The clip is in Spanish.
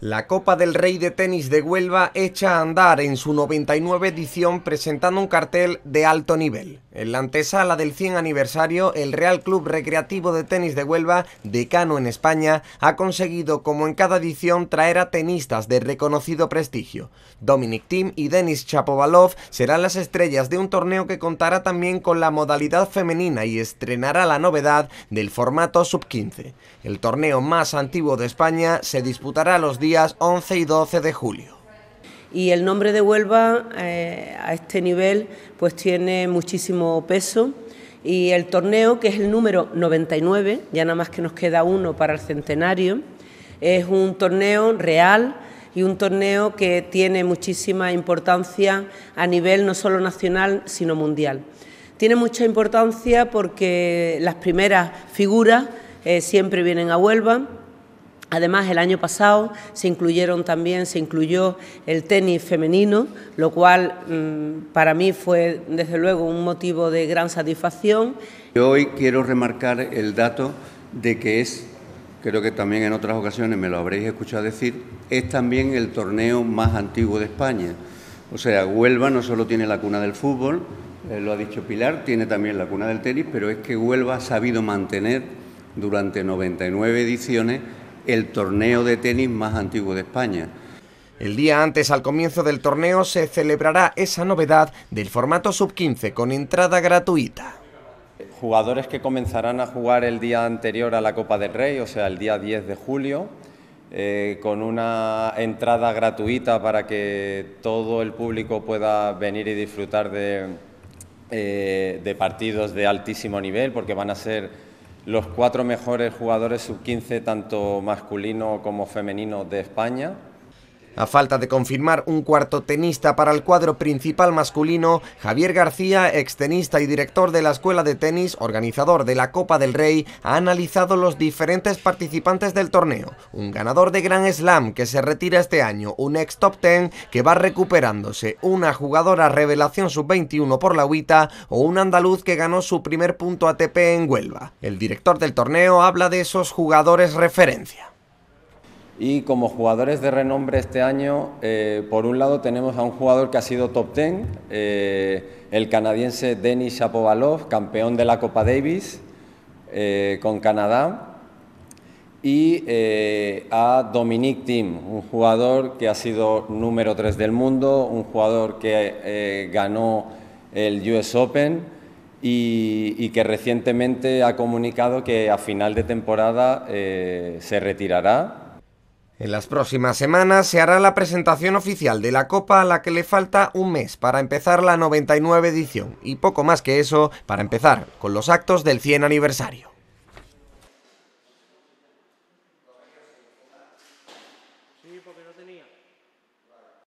La Copa del Rey de Tenis de Huelva echa a andar en su 99 edición presentando un cartel de alto nivel. En la antesala del 100 aniversario, el Real Club Recreativo de Tenis de Huelva, decano en España, ha conseguido, como en cada edición, traer a tenistas de reconocido prestigio. Dominic Thiem y Denis Chapovalov serán las estrellas de un torneo que contará también con la modalidad femenina y estrenará la novedad del formato sub-15. El torneo más antiguo de España se disputará los 11 y 12 de julio. Y el nombre de Huelva eh, a este nivel pues tiene muchísimo peso y el torneo que es el número 99, ya nada más que nos queda uno para el centenario, es un torneo real y un torneo que tiene muchísima importancia a nivel no solo nacional, sino mundial. Tiene mucha importancia porque las primeras figuras eh, siempre vienen a Huelva, Además, el año pasado se incluyeron también, se incluyó el tenis femenino, lo cual mm, para mí fue desde luego un motivo de gran satisfacción. Yo hoy quiero remarcar el dato de que es, creo que también en otras ocasiones me lo habréis escuchado decir, es también el torneo más antiguo de España. O sea, Huelva no solo tiene la cuna del fútbol, eh, lo ha dicho Pilar, tiene también la cuna del tenis, pero es que Huelva ha sabido mantener durante 99 ediciones el torneo de tenis más antiguo de España. El día antes al comienzo del torneo se celebrará esa novedad del formato sub-15 con entrada gratuita. Jugadores que comenzarán a jugar el día anterior a la Copa del Rey, o sea, el día 10 de julio, eh, con una entrada gratuita para que todo el público pueda venir y disfrutar de eh, partidos de altísimo nivel, porque van a ser los cuatro mejores jugadores sub-15, tanto masculino como femenino, de España a falta de confirmar un cuarto tenista para el cuadro principal masculino, Javier García, extenista y director de la Escuela de Tenis, organizador de la Copa del Rey, ha analizado los diferentes participantes del torneo. Un ganador de Grand Slam que se retira este año, un ex top ten, que va recuperándose, una jugadora revelación sub-21 por la UITA o un andaluz que ganó su primer punto ATP en Huelva. El director del torneo habla de esos jugadores referencia. Y como jugadores de renombre este año, eh, por un lado tenemos a un jugador que ha sido top 10, eh, el canadiense Denis Shapovalov, campeón de la Copa Davis eh, con Canadá, y a Dominic Thiem, un jugador que ha sido número 3 del mundo, un jugador que ganó el US Open y, que recientemente ha comunicado que a final de temporada se retirará en las próximas semanas se hará la presentación oficial de la Copa a la que le falta un mes para empezar la 99 edición y poco más que eso para empezar con los actos del 100 aniversario.